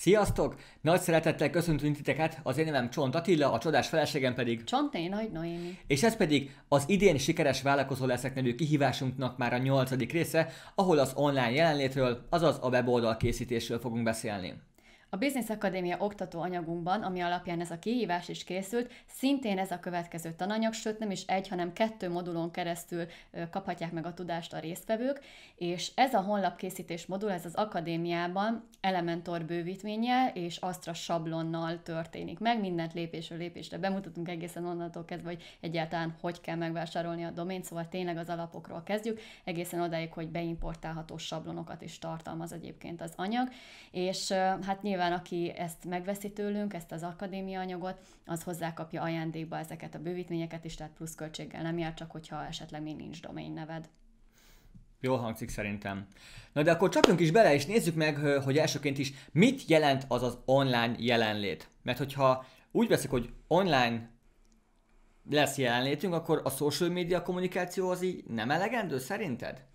Sziasztok! Nagy szeretettel köszöntünk titeket, az én nevem Csont Attila, a csodás feleségem pedig... Csont én, Nagy Noémi. És ez pedig az idén sikeres vállalkozó leszek nevű kihívásunknak már a nyolcadik része, ahol az online jelenlétről, azaz a weboldal készítésről fogunk beszélni. A Business Akadémia oktató anyagunkban, ami alapján ez a kihívás is készült, szintén ez a következő tananyag, sőt nem is egy, hanem kettő modulon keresztül kaphatják meg a tudást a résztvevők, és ez a honlapkészítés modul, ez az akadémiában Elementor bővítménnyel és Astra sablonnal történik meg, mindent lépésről lépésre bemutatunk egészen onnantól kezdve, hogy egyáltalán hogy kell megvásárolni a domént, szóval tényleg az alapokról kezdjük, egészen odáig, hogy beimportálható sablonokat is tartalmaz egyébként az anyag, és hát nyilván Nyilván, aki ezt megveszi tőlünk, ezt az akadémia anyagot, az hozzákapja ajándékba ezeket a bővítményeket is, tehát költséggel nem jár, csak hogyha esetleg még nincs domain neved. Jó hangzik szerintem. Na de akkor csapjunk is bele, és nézzük meg, hogy elsőként is mit jelent az az online jelenlét. Mert hogyha úgy veszik, hogy online lesz jelenlétünk, akkor a social media kommunikáció az így nem elegendő szerinted?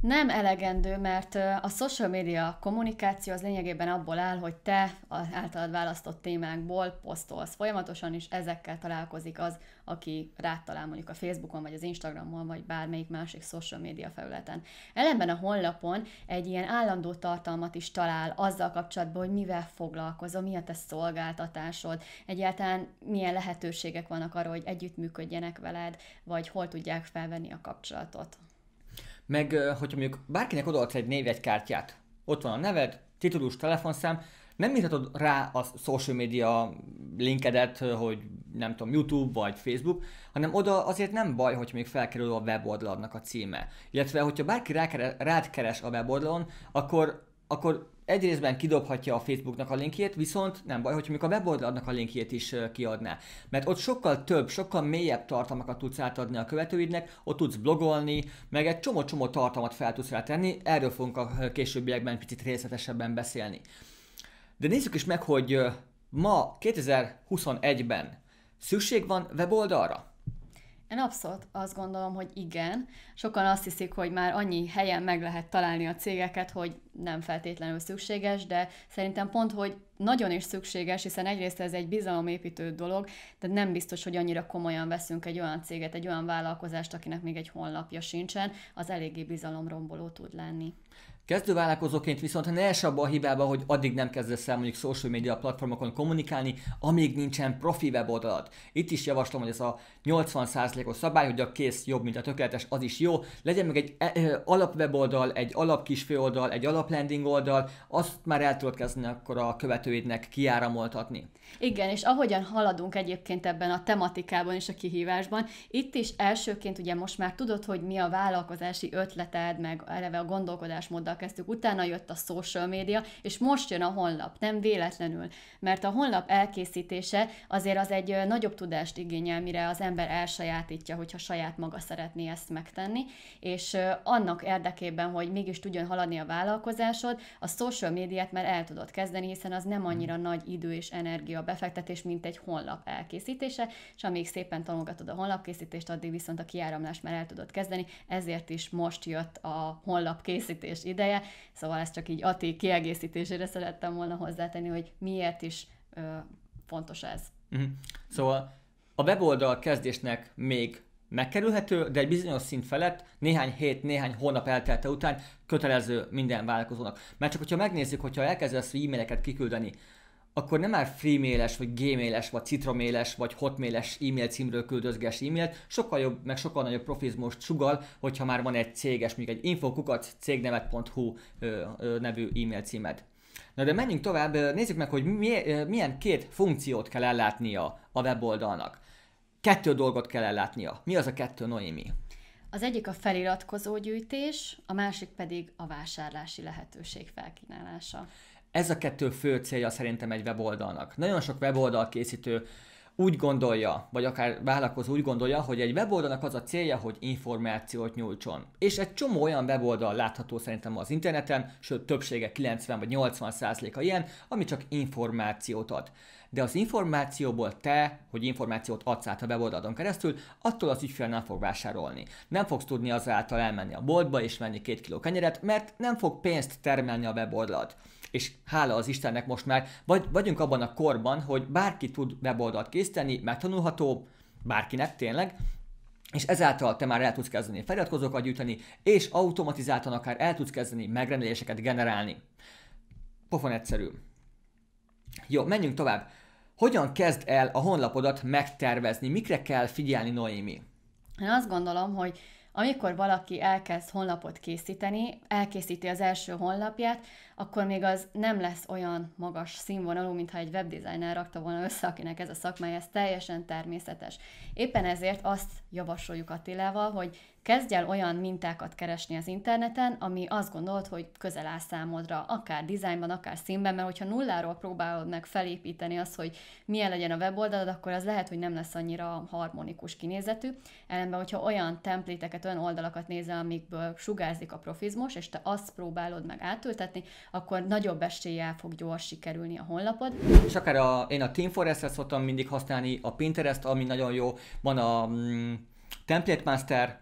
Nem elegendő, mert a social media kommunikáció az lényegében abból áll, hogy te az általad választott témákból posztolsz folyamatosan, és ezekkel találkozik az, aki rád talál mondjuk a Facebookon, vagy az Instagramon, vagy bármelyik másik social media felületen. Ellenben a honlapon egy ilyen állandó tartalmat is talál azzal kapcsolatban, hogy mivel foglalkozom, mi a te szolgáltatásod, egyáltalán milyen lehetőségek vannak arra, hogy együttműködjenek veled, vagy hol tudják felvenni a kapcsolatot meg hogyha mondjuk bárkinek odaadsz egy névjegykártyát, ott van a neved, titulus, telefonszám, nem írhatod rá a social media linkedet, hogy nem tudom, YouTube vagy Facebook, hanem oda azért nem baj, hogy még felkerül a weboldaladnak a címe. Illetve, hogyha bárki rád keres a weboldalon, akkor, akkor Egyrésztben kidobhatja a Facebooknak a linkjét, viszont nem baj, hogy mondjuk a weboldaladnak a linkjét is kiadná. Mert ott sokkal több, sokkal mélyebb tartalmakat tudsz átadni a követőidnek, ott tudsz blogolni, meg egy csomó-csomó tartalmat fel tudsz rátenni, erről fogunk a későbbiekben picit részletesebben beszélni. De nézzük is meg, hogy ma 2021-ben szükség van weboldalra? Én abszolút azt gondolom, hogy igen. Sokan azt hiszik, hogy már annyi helyen meg lehet találni a cégeket, hogy nem feltétlenül szükséges, de szerintem pont, hogy nagyon is szükséges, hiszen egyrészt ez egy bizalomépítő dolog, de nem biztos, hogy annyira komolyan veszünk egy olyan céget, egy olyan vállalkozást, akinek még egy honlapja sincsen, az eléggé bizalomromboló tud lenni. Kezdővállalkozóként viszont ne es abba a hibába, hogy addig nem kezdesz el mondjuk social media platformokon kommunikálni, amíg nincsen profi weboldalad. Itt is javaslom, hogy ez a 80%-os szabály, hogy a kész jobb, mint a tökéletes, az is jó. Legyen meg egy e, alapweboldal, egy kis főoldal, egy alap landing oldal, azt már el tudod kezdeni akkor a követőidnek kiáramoltatni. Igen, és ahogyan haladunk egyébként ebben a tematikában és a kihívásban, itt is elsőként ugye most már tudod, hogy mi a vállalkozási ötleted, meg eleve a gondolkodásmóddal kezdtük, utána jött a social média és most jön a honlap, nem véletlenül. Mert a honlap elkészítése azért az egy nagyobb tudást igényel, mire az ember elsajátítja, hogyha saját maga szeretné ezt megtenni, és annak érdekében, hogy mégis tudjon haladni a vállalkozásod, a social médiát már el tudod kezdeni, hiszen az nem annyira hmm. nagy idő és energia befektetés, mint egy honlap elkészítése, és amíg szépen tanulgatod a honlapkészítést, addig viszont a kiáramlást már el tudod kezdeni, ezért is most jött a honlap készítés ide, ideje, szóval ezt csak így Ati kiegészítésére szerettem volna hozzátenni, hogy miért is ö, fontos ez. Mm-hmm. Szóval a weboldal kezdésnek még megkerülhető, de egy bizonyos szint felett néhány hét, néhány hónap eltelte után kötelező minden vállalkozónak. Mert csak hogyha megnézzük, hogyha elkezdesz e-maileket kiküldeni akkor nem már freemailes, vagy gmailes, vagy citroméles, vagy hotmailes e-mail címről küldözges e-mailt, sokkal jobb, meg sokkal nagyobb profizmust sugal, hogyha már van egy céges, mondjuk egy infokukat cégnevet.hu nevű e-mail címed. Na de menjünk tovább, nézzük meg, hogy milyen két funkciót kell ellátnia a weboldalnak. Kettő dolgot kell ellátnia. Mi az a kettő, Noémi? Az egyik a feliratkozó gyűjtés, a másik pedig a vásárlási lehetőség felkínálása. Ez a kettő fő célja szerintem egy weboldalnak. Nagyon sok weboldal készítő úgy gondolja, vagy akár vállalkozó úgy gondolja, hogy egy weboldalnak az a célja, hogy információt nyújtson. És egy csomó olyan weboldal látható szerintem az interneten, sőt többsége 90 vagy 80 százaléka ilyen, ami csak információt ad de az információból te, hogy információt adsz át a weboldalon keresztül, attól az ügyfél nem fog vásárolni. Nem fogsz tudni azáltal elmenni a boltba és menni két kiló kenyeret, mert nem fog pénzt termelni a weboldalad és hála az Istennek most már vagy, vagyunk abban a korban, hogy bárki tud weboldalt készíteni, megtanulható, bárkinek tényleg, és ezáltal te már el tudsz kezdeni feliratkozókat gyűjteni, és automatizáltan akár el tudsz kezdeni megrendeléseket generálni. Pofon egyszerű. Jó, menjünk tovább. Hogyan kezd el a honlapodat megtervezni? Mikre kell figyelni, Noémi? Én azt gondolom, hogy amikor valaki elkezd honlapot készíteni, elkészíti az első honlapját, akkor még az nem lesz olyan magas színvonalú, mintha egy webdesigner rakta volna össze, akinek ez a szakmája, ez teljesen természetes. Éppen ezért azt javasoljuk Attilával, hogy kezdj el olyan mintákat keresni az interneten, ami azt gondolt, hogy közel áll számodra, akár dizájnban, akár színben, mert hogyha nulláról próbálod meg felépíteni azt, hogy milyen legyen a weboldalad, akkor az lehet, hogy nem lesz annyira harmonikus kinézetű. Ellenben, hogyha olyan templéteket, olyan oldalakat nézel, amikből sugárzik a profizmus, és te azt próbálod meg átültetni, akkor nagyobb eséllyel fog gyors sikerülni a honlapod. És akár a, én a Teamforest-et szoktam mindig használni, a Pinterest, ami nagyon jó, van a mm, Template Master,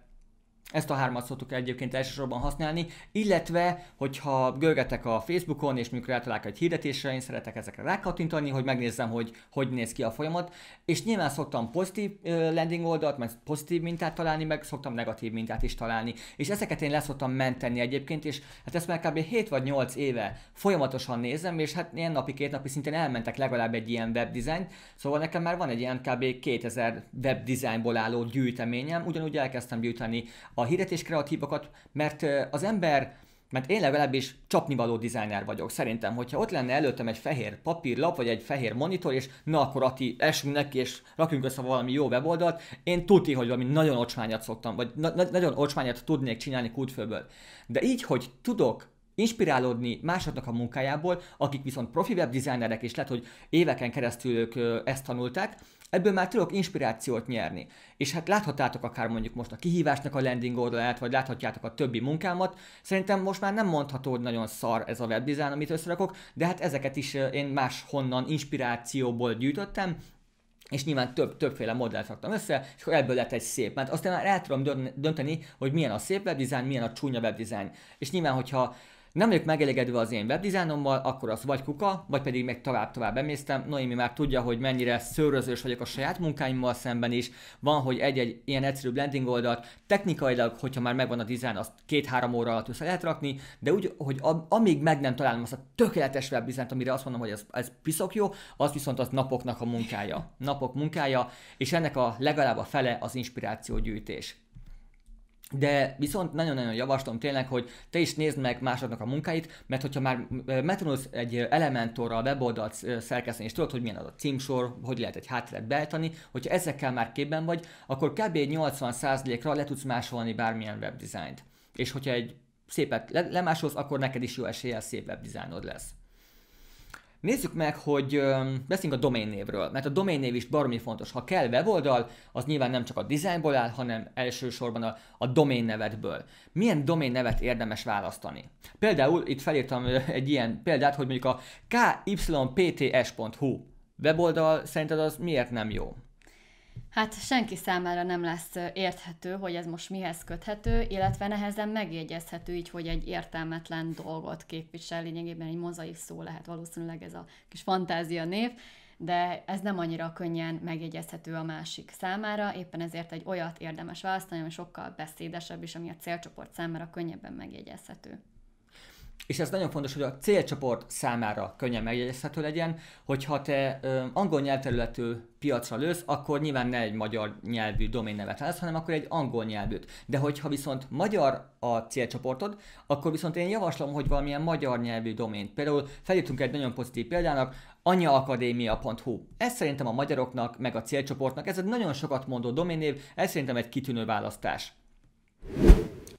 ezt a hármat szoktuk egyébként elsősorban használni, illetve, hogyha görgetek a Facebookon, és mikor eltalálok egy hirdetésre, én szeretek ezekre rákattintani, hogy megnézzem, hogy hogy néz ki a folyamat, és nyilván szoktam pozitív landing oldalt, meg pozitív mintát találni, meg szoktam negatív mintát is találni, és ezeket én leszoktam menteni egyébként, és hát ezt már kb. 7 vagy 8 éve folyamatosan nézem, és hát ilyen napi, két napi szinten elmentek legalább egy ilyen webdesign, szóval nekem már van egy ilyen kb. 2000 webdesignból álló gyűjteményem, ugyanúgy elkezdtem gyűjteni a hirdetés kreatívokat, mert az ember mert én legalábbis csapnivaló dizájner vagyok. Szerintem, hogyha ott lenne előttem egy fehér papírlap, vagy egy fehér monitor, és na akkor Ati, esünk neki, és rakjunk össze valami jó weboldalt, én tuti, hogy valami nagyon ocsmányat szoktam, vagy na- na- nagyon ocsmányat tudnék csinálni kútfőből. De így, hogy tudok inspirálódni másoknak a munkájából, akik viszont profi webdesignerek, és lehet, hogy éveken keresztül ők ezt tanulták, ebből már tudok inspirációt nyerni. És hát láthatátok akár mondjuk most a kihívásnak a landing oldalát, vagy láthatjátok a többi munkámat. Szerintem most már nem mondható, hogy nagyon szar ez a webdesign, amit összerakok, de hát ezeket is én máshonnan inspirációból gyűjtöttem, és nyilván több, többféle modellt raktam össze, és akkor ebből lett egy szép. Mert aztán már el tudom dönteni, hogy milyen a szép webdesign, milyen a csúnya webdesign. És nyilván, hogyha nem vagyok megelégedve az én webdesignommal, akkor az vagy kuka, vagy pedig még tovább-tovább emésztem. Noémi már tudja, hogy mennyire szőrözős vagyok a saját munkáimmal szemben is. Van, hogy egy-egy ilyen egyszerű blending oldalt technikailag, hogyha már megvan a dizájn, azt két-három óra alatt össze lehet rakni, de úgy, hogy a, amíg meg nem találom azt a tökéletes webdesignt, amire azt mondom, hogy ez, ez piszok jó, az viszont az napoknak a munkája. Napok munkája, és ennek a legalább a fele az inspirációgyűjtés de viszont nagyon-nagyon javaslom tényleg, hogy te is nézd meg másoknak a munkáit, mert hogyha már megtanulsz egy Elementorral weboldalt szerkeszteni, és tudod, hogy milyen az a címsor, hogy lehet egy hátteret beállítani, hogyha ezekkel már képben vagy, akkor kb. 80%-ra le tudsz másolni bármilyen webdesignt. És hogyha egy szépet lemásolsz, akkor neked is jó eséllyel szép webdesignod lesz. Nézzük meg, hogy beszéljünk a domainnévről, mert a domainnév is baromi fontos. Ha kell weboldal, az nyilván nem csak a dizájnból áll, hanem elsősorban a, a domain nevedből. Milyen domain nevet érdemes választani? Például itt felírtam egy ilyen példát, hogy mondjuk a kypts.hu weboldal szerinted az miért nem jó? Hát senki számára nem lesz érthető, hogy ez most mihez köthető, illetve nehezen megjegyezhető így, hogy egy értelmetlen dolgot képvisel, lényegében egy mozaik szó lehet valószínűleg ez a kis fantázia név, de ez nem annyira könnyen megjegyezhető a másik számára, éppen ezért egy olyat érdemes választani, ami sokkal beszédesebb, és ami a célcsoport számára könnyebben megjegyezhető és ez nagyon fontos, hogy a célcsoport számára könnyen megjegyezhető legyen, hogyha te ö, angol nyelvterületű piacra lősz, akkor nyilván ne egy magyar nyelvű doménnevet állsz, hanem akkor egy angol nyelvűt. De hogyha viszont magyar a célcsoportod, akkor viszont én javaslom, hogy valamilyen magyar nyelvű domént. Például felírtunk egy nagyon pozitív példának, anyaakadémia.hu. Ez szerintem a magyaroknak, meg a célcsoportnak, ez egy nagyon sokat mondó doménév, ez szerintem egy kitűnő választás.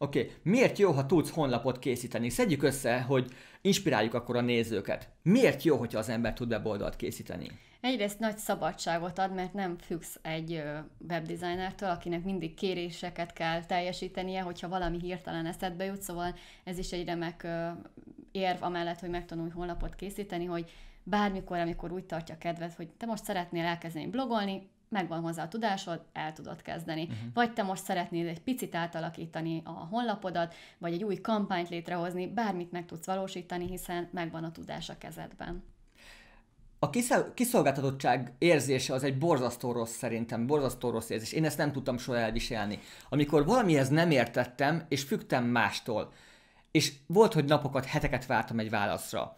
Oké, okay. miért jó, ha tudsz honlapot készíteni? Szedjük össze, hogy inspiráljuk akkor a nézőket. Miért jó, hogyha az ember tud weboldalt készíteni? Egyrészt nagy szabadságot ad, mert nem függsz egy webdesignertől, akinek mindig kéréseket kell teljesítenie, hogyha valami hirtelen eszedbe jut, szóval ez is egy remek érv amellett, hogy megtanulj honlapot készíteni, hogy bármikor, amikor úgy tartja kedved, hogy te most szeretnél elkezdeni blogolni, megvan hozzá a tudásod, el tudod kezdeni. Uh-huh. Vagy te most szeretnéd egy picit átalakítani a honlapodat, vagy egy új kampányt létrehozni, bármit meg tudsz valósítani, hiszen megvan a tudás a kezedben. A kiszolgáltatottság érzése az egy borzasztó rossz szerintem, borzasztó rossz érzés. Én ezt nem tudtam soha elviselni. Amikor valamihez nem értettem, és fügtem mástól. És volt, hogy napokat, heteket vártam egy válaszra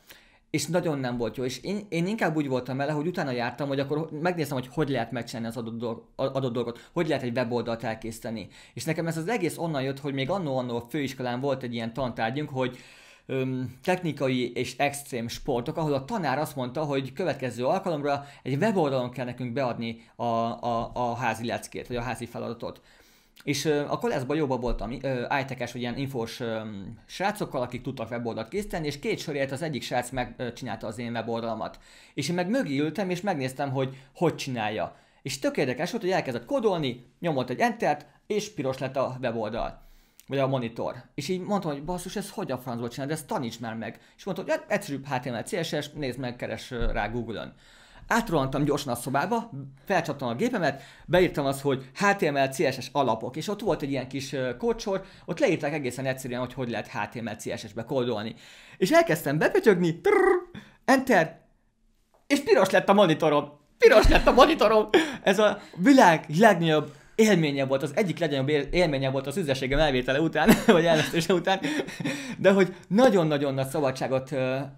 és nagyon nem volt jó. És én, én inkább úgy voltam vele, hogy utána jártam, hogy akkor megnéztem, hogy hogy lehet megcsinálni az adott, dolg, adott dolgot, hogy lehet egy weboldalt elkészíteni. És nekem ez az egész onnan jött, hogy még annó-annó főiskolán volt egy ilyen tantárgyunk, hogy öm, technikai és extrém sportok, ahol a tanár azt mondta, hogy következő alkalomra egy weboldalon kell nekünk beadni a, a, a házi leckét, vagy a házi feladatot. És a kolászban jobban voltam it vagy ilyen infos srácokkal, akik tudtak weboldalt készíteni, és két sorért az egyik srác megcsinálta az én weboldalamat. És én meg mögé ültem, és megnéztem, hogy hogy csinálja. És tök érdekes volt, hogy elkezdett kodolni, nyomott egy entert, és piros lett a weboldal vagy a monitor. És így mondtam, hogy basszus, ez hogy a francból csinálod, ezt taníts már meg. És mondta, hogy hát egyszerűbb HTML, CSS, nézd meg, keres rá Google-on átrohantam gyorsan a szobába, felcsaptam a gépemet, beírtam azt, hogy HTML, CSS alapok, és ott volt egy ilyen kis kocsor, ott leírták egészen egyszerűen, hogy hogy lehet HTML, CSS-be kódolni. És elkezdtem bepötyögni, trrr, enter, és piros lett a monitorom. Piros lett a monitorom. Ez a világ legnagyobb élménye volt, az egyik legnagyobb élménye volt az üzleségem elvétele után, vagy elvesztése után, de hogy nagyon-nagyon nagy szabadságot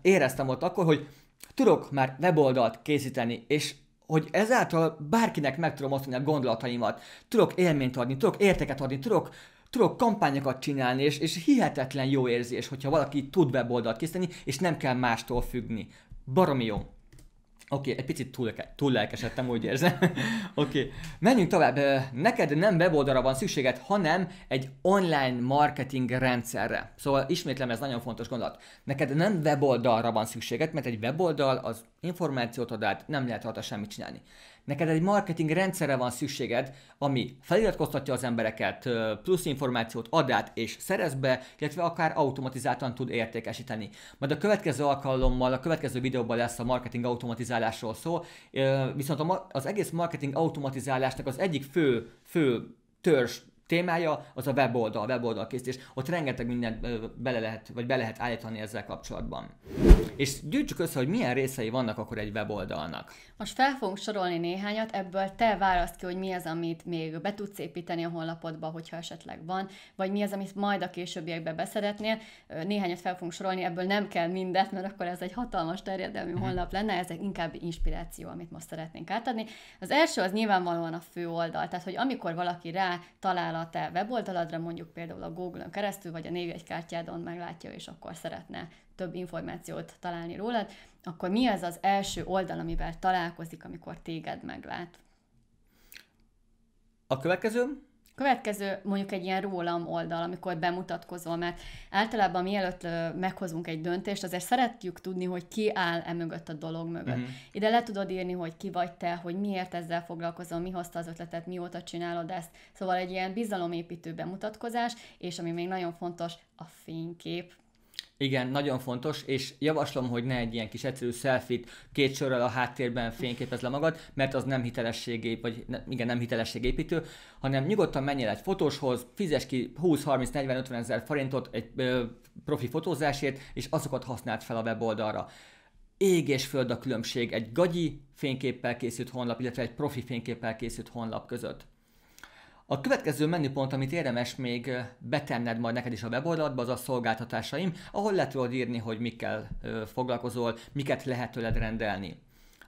éreztem ott akkor, hogy Tudok már weboldalt készíteni, és hogy ezáltal bárkinek meg tudom osztani a gondolataimat, tudok élményt adni, tudok érteket adni, tudok, tudok kampányokat csinálni, és, és hihetetlen jó érzés, hogyha valaki tud weboldalt készíteni, és nem kell mástól függni. Baromi jó! Oké, okay, egy picit túl, túl lelkesedtem, úgy érzem. Oké, okay. menjünk tovább. Neked nem weboldalra van szükséged, hanem egy online marketing rendszerre. Szóval ismétlem, ez nagyon fontos gondolat. Neked nem weboldalra van szükséged, mert egy weboldal az információt ad át, nem lehet rajta semmit csinálni. Neked egy marketing rendszerre van szükséged, ami feliratkoztatja az embereket, plusz információt ad át és szerez be, illetve akár automatizáltan tud értékesíteni. Majd a következő alkalommal, a következő videóban lesz a marketing automatizálásról szó, viszont az egész marketing automatizálásnak az egyik fő, fő törzs témája az a weboldal, weboldal készítés. Ott rengeteg mindent bele lehet, vagy be lehet állítani ezzel kapcsolatban. És gyűjtsük össze, hogy milyen részei vannak akkor egy weboldalnak. Most fel fogunk sorolni néhányat, ebből te választ ki, hogy mi az, amit még be tudsz építeni a honlapodba, hogyha esetleg van, vagy mi az, amit majd a későbbiekben beszeretnél. Néhányat fel fogunk sorolni, ebből nem kell mindet, mert akkor ez egy hatalmas terjedelmű mhm. honlap lenne, ez egy inkább inspiráció, amit most szeretnénk átadni. Az első az nyilvánvalóan a fő oldal, tehát hogy amikor valaki rá talál a te weboldaladra, mondjuk például a Google-on keresztül, vagy a névjegykártyádon meglátja, és akkor szeretne több információt találni rólad, akkor mi az az első oldal, amivel találkozik, amikor téged meglát? A következő, Következő mondjuk egy ilyen rólam oldal, amikor bemutatkozol, mert általában mielőtt meghozunk egy döntést, azért szeretjük tudni, hogy ki áll e mögött a dolog mögött. Mm-hmm. Ide le tudod írni, hogy ki vagy te, hogy miért ezzel foglalkozol, mi hozta az ötletet, mióta csinálod ezt. Szóval egy ilyen bizalomépítő bemutatkozás, és ami még nagyon fontos, a fénykép igen, nagyon fontos, és javaslom, hogy ne egy ilyen kis egyszerű selfit két sorral a háttérben fényképez le magad, mert az nem hitelességép, vagy ne, igen, nem hitelességépítő, hanem nyugodtan menjél egy fotóshoz, fizes ki 20-30-40-50 ezer forintot egy ö, profi fotózásért, és azokat használd fel a weboldalra ég és föld a különbség egy gagyi fényképpel készült honlap, illetve egy profi fényképpel készült honlap között. A következő menüpont, amit érdemes még betenned majd neked is a weboldaladba, az a szolgáltatásaim, ahol le tudod írni, hogy mikkel foglalkozol, miket lehet tőled rendelni.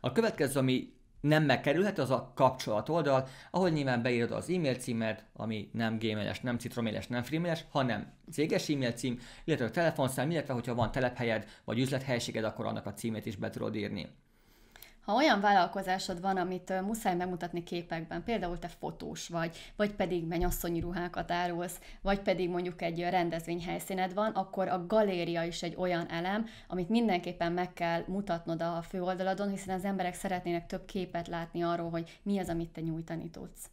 A következő, ami nem megkerülhet, az a kapcsolat oldal, ahol nyilván beírod az e-mail címed, ami nem gmailes, nem citroméles, nem freemailes, hanem céges e-mail cím, illetve a telefonszám, illetve hogyha van telephelyed vagy üzlethelységed, akkor annak a címét is be tudod írni ha olyan vállalkozásod van, amit muszáj megmutatni képekben, például te fotós vagy, vagy pedig mennyasszonyi ruhákat árulsz, vagy pedig mondjuk egy helyszíned van, akkor a galéria is egy olyan elem, amit mindenképpen meg kell mutatnod a főoldaladon, hiszen az emberek szeretnének több képet látni arról, hogy mi az, amit te nyújtani tudsz.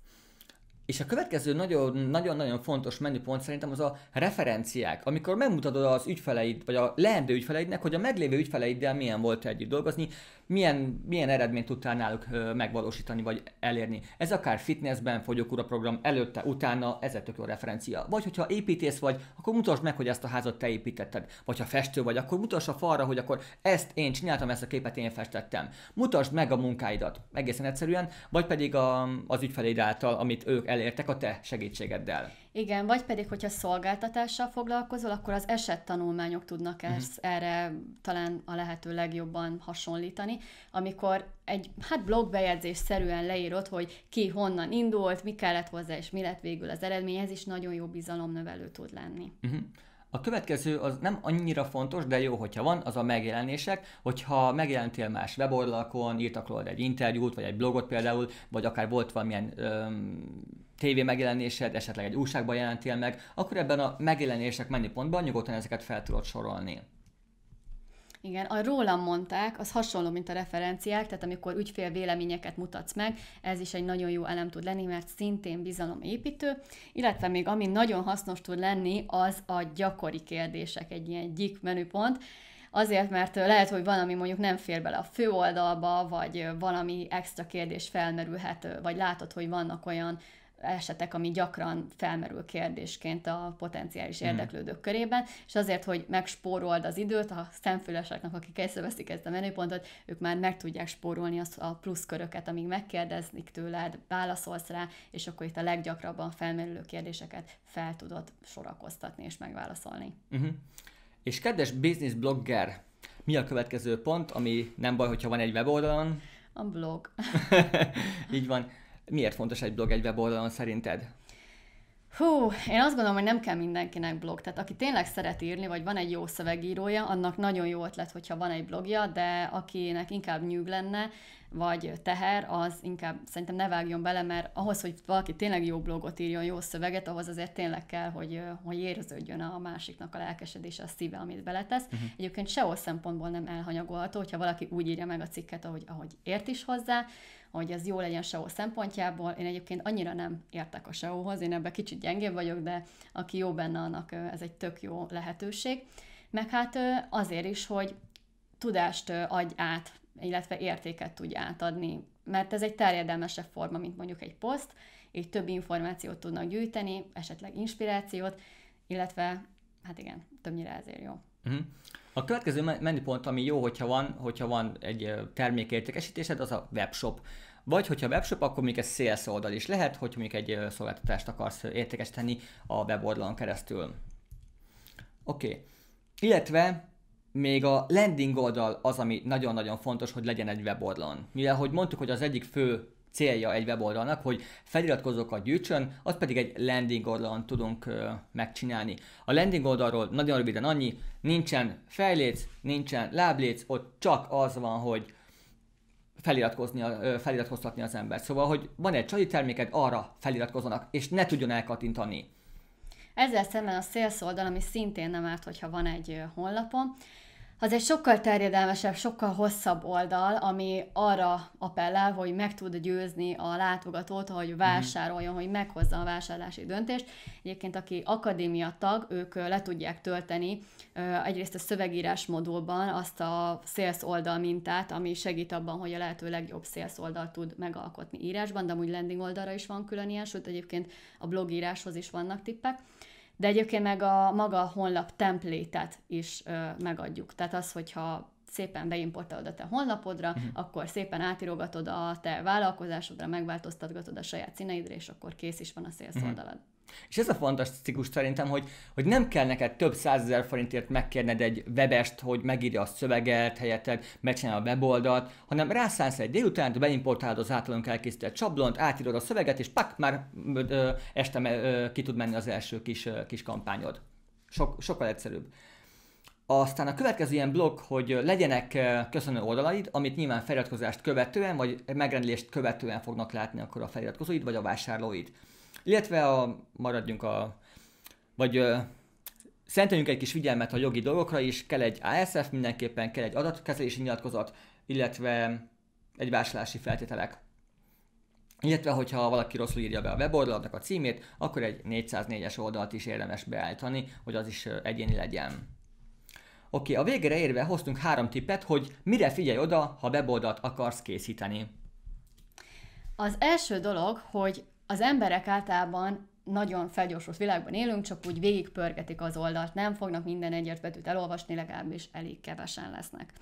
És a következő nagyon-nagyon fontos menüpont szerintem az a referenciák, amikor megmutatod az ügyfeleid, vagy a leendő ügyfeleidnek, hogy a meglévő ügyfeleiddel milyen volt együtt dolgozni, milyen, milyen eredményt tudtál náluk megvalósítani, vagy elérni. Ez akár fitnessben, fogyókúra program, előtte, utána, ez egy tök jó referencia. Vagy hogyha építész vagy, akkor mutasd meg, hogy ezt a házat te építetted. Vagy ha festő vagy, akkor mutass a falra, hogy akkor ezt én csináltam, ezt a képet én festettem. Mutasd meg a munkáidat, egészen egyszerűen, vagy pedig a, az ügyfeleid által, amit ők el elértek a te segítségeddel. Igen, vagy pedig, hogyha szolgáltatással foglalkozol, akkor az esettanulmányok tudnak uh-huh. ezt, erre talán a lehető legjobban hasonlítani, amikor egy hát blogbejegyzés szerűen leírod, hogy ki honnan indult, mi kellett hozzá, és mi lett végül az eredmény, ez is nagyon jó bizalomnövelő tud lenni. Uh-huh. A következő az nem annyira fontos, de jó, hogyha van, az a megjelenések. Hogyha megjelentél más weboldalakon, írtak róla egy interjút, vagy egy blogot például, vagy akár volt valamilyen öm, tévé megjelenésed, esetleg egy újságban jelentél meg, akkor ebben a megjelenések menüpontban nyugodtan ezeket fel tudod sorolni. Igen, a rólam mondták, az hasonló, mint a referenciák, tehát amikor ügyfél véleményeket mutatsz meg, ez is egy nagyon jó elem tud lenni, mert szintén bizalomépítő, illetve még ami nagyon hasznos tud lenni, az a gyakori kérdések, egy ilyen gyik menüpont, azért, mert lehet, hogy valami mondjuk nem fér bele a főoldalba, vagy valami extra kérdés felmerülhet, vagy látod, hogy vannak olyan esetek, ami gyakran felmerül kérdésként a potenciális mm. érdeklődők körében, és azért, hogy megspórold az időt, a szemfüleseknek, akik észreveszik ezt a menüpontot, ők már meg tudják spórolni azt a pluszköröket, amíg megkérdeznik tőled, válaszolsz rá, és akkor itt a leggyakrabban felmerülő kérdéseket fel tudod sorakoztatni és megválaszolni. Uh-huh. És kedves business blogger, mi a következő pont, ami nem baj, hogyha van egy weboldalon? A blog. Így van. Miért fontos egy blog egy weboldalon szerinted? Hú, én azt gondolom, hogy nem kell mindenkinek blog. Tehát aki tényleg szeret írni, vagy van egy jó szövegírója, annak nagyon jó ötlet, hogyha van egy blogja, de akinek inkább nyűg lenne, vagy teher, az inkább szerintem ne vágjon bele, mert ahhoz, hogy valaki tényleg jó blogot írjon, jó szöveget, ahhoz azért tényleg kell, hogy, hogy érződjön a másiknak a lelkesedése, a szíve, amit beletesz. Uh-huh. Egyébként sehol szempontból nem elhanyagolható, hogyha valaki úgy írja meg a cikket, ahogy, ahogy ért is hozzá, hogy ez jó legyen SEO szempontjából. Én egyébként annyira nem értek a SEO-hoz, én ebben kicsit gyengébb vagyok, de aki jó benne, annak ez egy tök jó lehetőség. Meg hát azért is, hogy tudást adj át, illetve értéket tudj átadni, mert ez egy terjedelmesebb forma, mint mondjuk egy poszt, így több információt tudnak gyűjteni, esetleg inspirációt, illetve hát igen, többnyire ezért jó. Uh-huh. A következő menüpont, ami jó, hogyha van, hogyha van egy termékértékesítésed, az a webshop. Vagy hogyha webshop, akkor még egy sales oldal is lehet, hogy mondjuk egy szolgáltatást akarsz értékesíteni a weboldalon keresztül. Oké. Okay. Illetve még a landing oldal az, ami nagyon-nagyon fontos, hogy legyen egy weboldalon. Mivel, hogy mondtuk, hogy az egyik fő célja egy weboldalnak, hogy feliratkozókat gyűjtsön, az pedig egy landing oldalon tudunk ö, megcsinálni. A landing oldalról nagyon röviden annyi, nincsen fejléc, nincsen lábléc, ott csak az van, hogy feliratkozni, feliratkoztatni az ember. Szóval, hogy van egy csali terméked, arra feliratkozzanak, és ne tudjon elkatintani. Ezzel szemben a szélszoldal, ami szintén nem árt, hogyha van egy honlapon, az egy sokkal terjedelmesebb, sokkal hosszabb oldal, ami arra appellál, hogy meg tud győzni a látogatót, hogy mhm. vásároljon, hogy meghozza a vásárlási döntést. Egyébként, aki akadémia tag, ők le tudják tölteni egyrészt a szövegírás modulban azt a sales oldal mintát, ami segít abban, hogy a lehető legjobb sales oldal tud megalkotni írásban, de amúgy landing oldalra is van külön ilyen, sőt egyébként a blogíráshoz is vannak tippek de egyébként meg a maga honlap templétet is ö, megadjuk. Tehát az, hogyha szépen beimportálod a te honlapodra, uh-huh. akkor szépen átirogatod a te vállalkozásodra, megváltoztatgatod a saját színeidre, és akkor kész is van a sales mhm. uh-huh. És ez a fantasztikus szerintem, hogy, hogy nem kell neked több százezer forintért megkérned egy webest, hogy megírja a szöveget helyetted, megcsinálja a weboldalt, hanem rászánsz egy délután, beimportálod az általunk elkészített sablont, átírod a szöveget, és pak, már ö, este ö, ki tud menni az első kis, ö, kis kampányod. Sok, sokkal egyszerűbb. Aztán a következő ilyen blokk, hogy legyenek köszönő oldalaid, amit nyilván feliratkozást követően, vagy megrendelést követően fognak látni akkor a feliratkozóid, vagy a vásárlóid. Illetve a, maradjunk a, vagy Szenteljünk egy kis figyelmet a jogi dolgokra is, kell egy ASF mindenképpen, kell egy adatkezelési nyilatkozat, illetve egy vásárlási feltételek. Illetve, hogyha valaki rosszul írja be a weboldaladnak a címét, akkor egy 404-es oldalt is érdemes beállítani, hogy az is egyéni legyen. Oké, okay, a végére érve hoztunk három tippet, hogy mire figyelj oda, ha weboldalt akarsz készíteni. Az első dolog, hogy az emberek általában nagyon felgyorsult világban élünk, csak úgy végigpörgetik az oldalt, nem fognak minden egyes betűt elolvasni, legalábbis elég kevesen lesznek.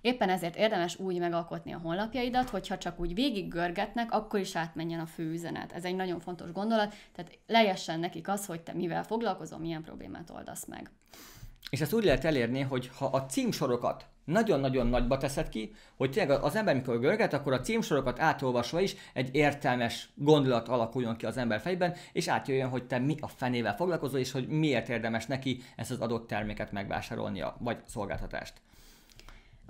Éppen ezért érdemes úgy megalkotni a honlapjaidat, hogyha csak úgy végig görgetnek, akkor is átmenjen a fő üzenet. Ez egy nagyon fontos gondolat, tehát lejessen nekik az, hogy te mivel foglalkozol, milyen problémát oldasz meg. És ezt úgy lehet elérni, hogy ha a címsorokat nagyon-nagyon nagyba teszed ki, hogy tényleg az ember, mikor görget, akkor a címsorokat átolvasva is egy értelmes gondolat alakuljon ki az ember fejben, és átjöjjön, hogy te mi a fenével foglalkozol, és hogy miért érdemes neki ezt az adott terméket megvásárolnia, vagy szolgáltatást.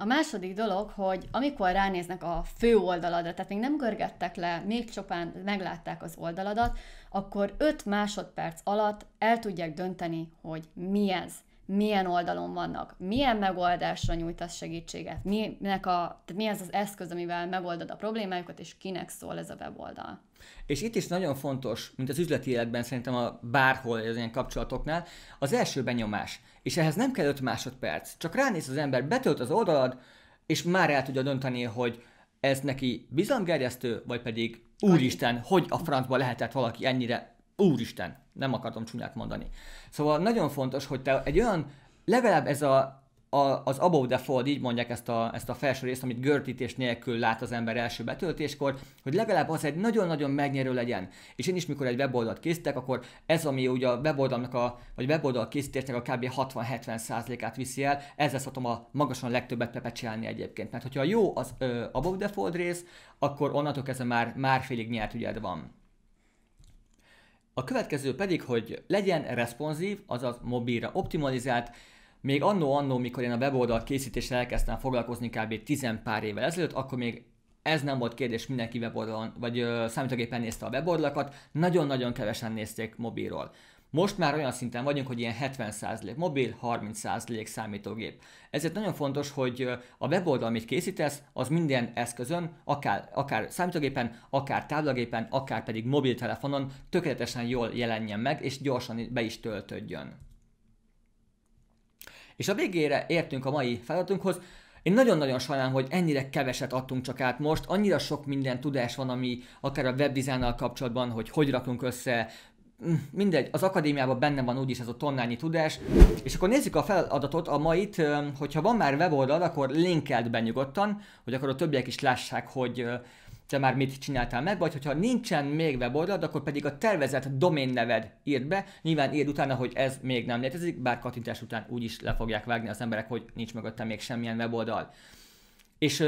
A második dolog, hogy amikor ránéznek a fő oldaladra, tehát még nem görgettek le, még csopán meglátták az oldaladat, akkor 5 másodperc alatt el tudják dönteni, hogy mi ez milyen oldalon vannak, milyen megoldásra nyújtasz segítséget, minek a, tehát mi az az eszköz, amivel megoldod a problémájukat, és kinek szól ez a weboldal. És itt is nagyon fontos, mint az üzleti életben szerintem a bárhol az ilyen kapcsolatoknál, az első benyomás. És ehhez nem kell 5 másodperc, csak ránéz az ember, betölt az oldalad, és már el tudja dönteni, hogy ez neki bizalomgerjesztő, vagy pedig úristen, hogy a francba lehetett valaki ennyire Úristen, nem akartam csúnyát mondani. Szóval nagyon fontos, hogy te egy olyan, legalább ez a, a az above default, így mondják ezt a, ezt a felső részt, amit görtítés nélkül lát az ember első betöltéskor, hogy legalább az egy nagyon-nagyon megnyerő legyen. És én is, mikor egy weboldalt készítek, akkor ez, ami ugye a weboldalnak a, vagy weboldal készítésnek a kb. 60-70%-át viszi el, ezzel szoktam a magasan legtöbbet pepecselni egyébként. Mert hogyha jó az ö, above default rész, akkor onnantól kezdve már, már félig nyert ügyed van. A következő pedig, hogy legyen responsív, azaz mobilra optimalizált, még annó-annó, mikor én a weboldal készítéssel elkezdtem foglalkozni kb. 10 pár évvel ezelőtt, akkor még ez nem volt kérdés, mindenki weboldalon, vagy ö, számítógépen nézte a weboldalakat, nagyon-nagyon kevesen nézték mobilról. Most már olyan szinten vagyunk, hogy ilyen 70% mobil, 30% számítógép. Ezért nagyon fontos, hogy a weboldal, amit készítesz, az minden eszközön, akár, akár számítógépen, akár táblagépen, akár pedig mobiltelefonon tökéletesen jól jelenjen meg, és gyorsan be is töltődjön. És a végére értünk a mai feladatunkhoz, én nagyon-nagyon sajnálom, hogy ennyire keveset adtunk csak át most, annyira sok minden tudás van, ami akár a webdesignnal kapcsolatban, hogy hogy rakunk össze Mm, mindegy, az akadémiában benne van úgyis ez a tonnányi tudás, és akkor nézzük a feladatot, a mait, hogyha van már weboldal, akkor linkeld be nyugodtan, hogy akkor a többiek is lássák, hogy te már mit csináltál meg, vagy hogyha nincsen még weboldalad, akkor pedig a tervezett domain neved írd be, nyilván írd utána, hogy ez még nem létezik, bár kattintás után úgyis le fogják vágni az emberek, hogy nincs mögöttem még semmilyen weboldal. És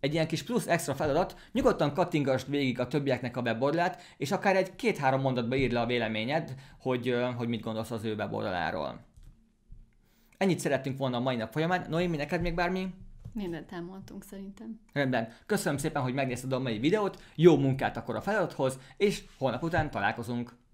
egy ilyen kis plusz extra feladat, nyugodtan kattingasd végig a többieknek a weboldalát, és akár egy két-három mondatba írd le a véleményed, hogy, hogy mit gondolsz az ő weboldaláról. Ennyit szerettünk volna a mai nap folyamán. Noémi, neked még bármi? Mindent elmondtunk szerintem. Rendben. Köszönöm szépen, hogy megnézted a mai videót, jó munkát akkor a feladathoz, és holnap után találkozunk.